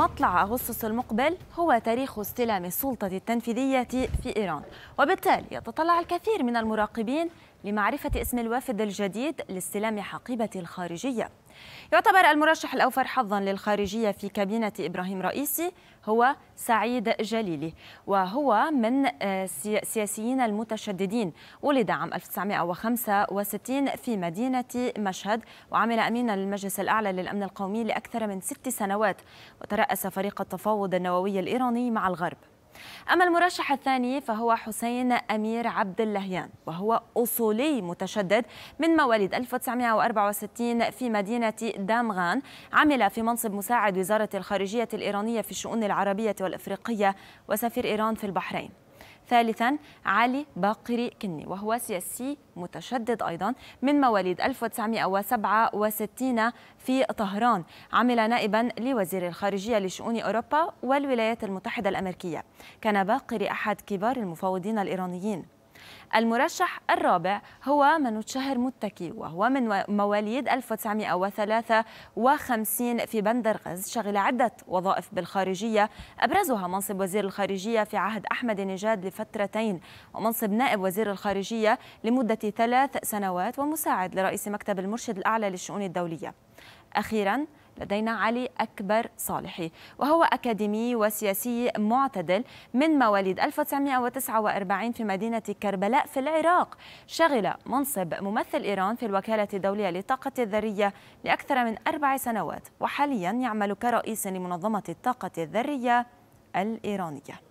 مطلع أغسطس المقبل هو تاريخ استلام السلطة التنفيذية في إيران وبالتالي يتطلع الكثير من المراقبين لمعرفة اسم الوافد الجديد لاستلام حقيبة الخارجية يعتبر المرشح الأوفر حظا للخارجية في كابينة إبراهيم رئيسي هو سعيد جليلي وهو من السياسيين آه، المتشددين ولد عام 1965 في مدينة مشهد وعمل أمينا للمجلس الأعلى للأمن القومي لأكثر من ست سنوات وترأس فريق التفاوض النووي الإيراني مع الغرب أما المرشح الثاني فهو حسين أمير عبد اللهيان وهو أصولي متشدد من مواليد 1964 في مدينة دامغان عمل في منصب مساعد وزارة الخارجية الإيرانية في الشؤون العربية والإفريقية وسفير إيران في البحرين ثالثا علي باقري كني وهو سياسي متشدد أيضا من مواليد 1967 في طهران عمل نائبا لوزير الخارجية لشؤون أوروبا والولايات المتحدة الأمريكية كان باقري أحد كبار المفاوضين الإيرانيين المرشح الرابع هو منوتشهر متكي وهو من مواليد 1953 في بندرغز شغل عدة وظائف بالخارجية أبرزها منصب وزير الخارجية في عهد أحمد نجاد لفترتين ومنصب نائب وزير الخارجية لمدة ثلاث سنوات ومساعد لرئيس مكتب المرشد الأعلى للشؤون الدولية أخيراً لدينا علي أكبر صالحي وهو أكاديمي وسياسي معتدل من مواليد 1949 في مدينة كربلاء في العراق شغل منصب ممثل إيران في الوكالة الدولية للطاقة الذرية لأكثر من أربع سنوات وحاليا يعمل كرئيس لمنظمة الطاقة الذرية الإيرانية